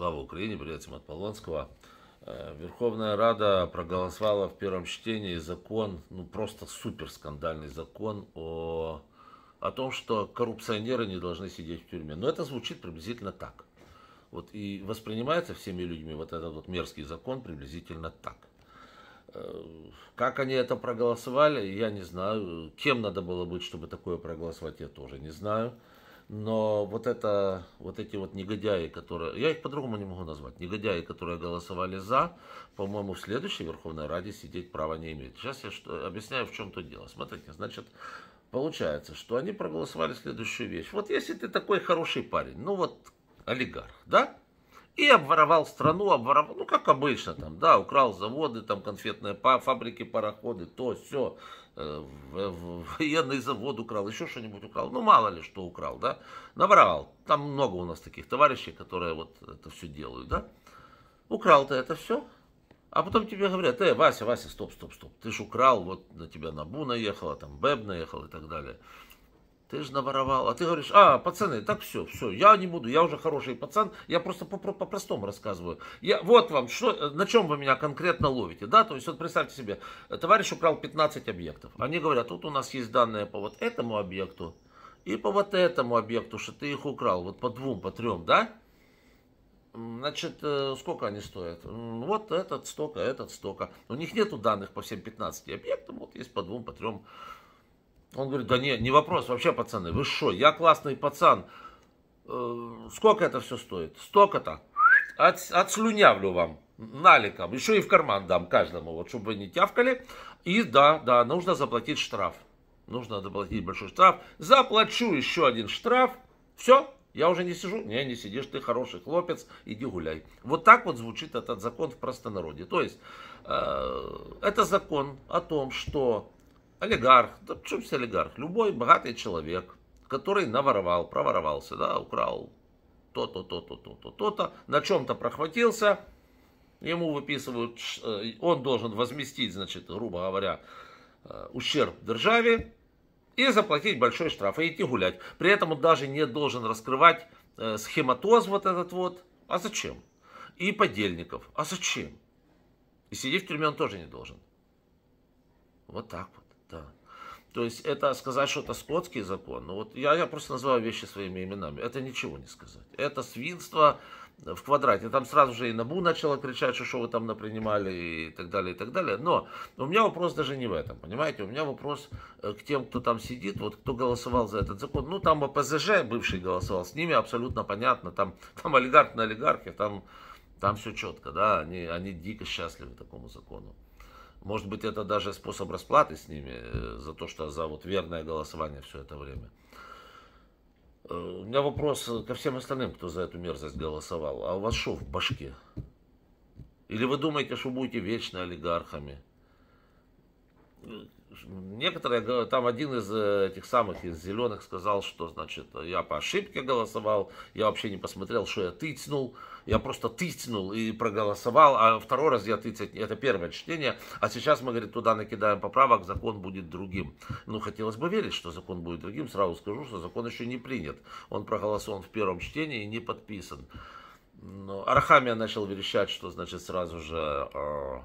Слава Украине, привет всем от Полонского. Э, Верховная Рада проголосовала в первом чтении закон, ну просто супер скандальный закон о, о том, что коррупционеры не должны сидеть в тюрьме. Но это звучит приблизительно так. Вот и воспринимается всеми людьми вот этот вот мерзкий закон приблизительно так. Э, как они это проголосовали, я не знаю. Кем надо было быть, чтобы такое проголосовать, я тоже не знаю. Но вот это, вот эти вот негодяи, которые, я их по-другому не могу назвать, негодяи, которые голосовали за, по-моему, в следующей Верховной Раде сидеть права не имеют. Сейчас я что, объясняю, в чем тут дело. Смотрите, значит, получается, что они проголосовали следующую вещь. Вот если ты такой хороший парень, ну вот олигарх, да, и обворовал страну, обворовал, ну, как обычно, там, да, украл заводы, там, конфетные фабрики, пароходы, то, все, э, военный завод украл, еще что-нибудь украл, ну, мало ли что украл, да, набрал, там много у нас таких товарищей, которые вот это все делают, да, украл то это все, а потом тебе говорят, э, Вася, Вася, стоп, стоп, стоп, ты ж украл, вот на тебя Набу наехала, там Бэб наехал и так далее ты же наворовал. А ты говоришь, а, пацаны, так все, все, я не буду, я уже хороший пацан, я просто по-простому по рассказываю. Я, вот вам, что, на чем вы меня конкретно ловите, да? То есть вот представьте себе, товарищ украл 15 объектов. Они говорят, тут у нас есть данные по вот этому объекту и по вот этому объекту, что ты их украл, вот по двум, по трем, да? Значит, э, сколько они стоят? Вот этот столько, этот столько. У них нету данных по всем 15 объектам, вот есть по двум, по трем он говорит, да не, не вопрос вообще, пацаны, вы что, я классный пацан. Э, сколько это все стоит? Столько-то. От, отслюнявлю вам наликом, еще и в карман дам каждому, вот, чтобы вы не тявкали. И да, да, нужно заплатить штраф. Нужно заплатить большой штраф. Заплачу еще один штраф. Все, я уже не сижу. Не, не сидишь, ты хороший хлопец, иди гуляй. Вот так вот звучит этот закон в простонародье. То есть, э, это закон о том, что олигарх, да что все олигарх, любой богатый человек, который наворовал, проворовался, да, украл то-то, то-то, то-то, то-то, на чем-то прохватился, ему выписывают, э, он должен возместить, значит, грубо говоря, э, ущерб державе и заплатить большой штраф, и идти гулять. При этом он даже не должен раскрывать э, схематоз вот этот вот. А зачем? И подельников. А зачем? И сидеть в тюрьме он тоже не должен. Вот так вот. Да. То есть это сказать, что это скотский закон. Ну вот я, я просто называю вещи своими именами. Это ничего не сказать. Это свинство в квадрате. Там сразу же и Набу начала кричать, что, что вы там напринимали и так далее, и так далее. Но у меня вопрос даже не в этом, понимаете? У меня вопрос э, к тем, кто там сидит, вот кто голосовал за этот закон. Ну, там ОПЗЖ бывший голосовал, с ними абсолютно понятно. Там, там олигарх на олигархе, там, там все четко, да, они, они дико счастливы такому закону. Может быть, это даже способ расплаты с ними э, за то, что за вот верное голосование все это время. Э, у меня вопрос э, ко всем остальным, кто за эту мерзость голосовал. А у вас что в башке? Или вы думаете, что будете вечно олигархами? Ну, некоторые, там один из э, этих самых, из зеленых сказал, что, значит, я по ошибке голосовал, я вообще не посмотрел, что я тыцнул, я просто тыцнул и проголосовал, а второй раз я тыцать, это первое чтение, а сейчас мы, говорит, туда накидаем поправок, закон будет другим. Ну, хотелось бы верить, что закон будет другим, сразу скажу, что закон еще не принят, он проголосован в первом чтении и не подписан. Но Архамия начал верещать, что, значит, сразу же... А,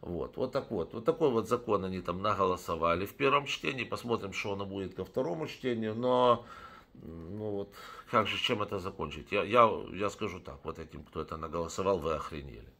Вот, вот так вот. Вот такой вот закон они там наголосовали в первом чтении. Посмотрим, что оно будет ко второму чтению. Но, ну вот, как же, чем это закончить? Я, я, я скажу так, вот этим, кто это наголосовал, вы охренели.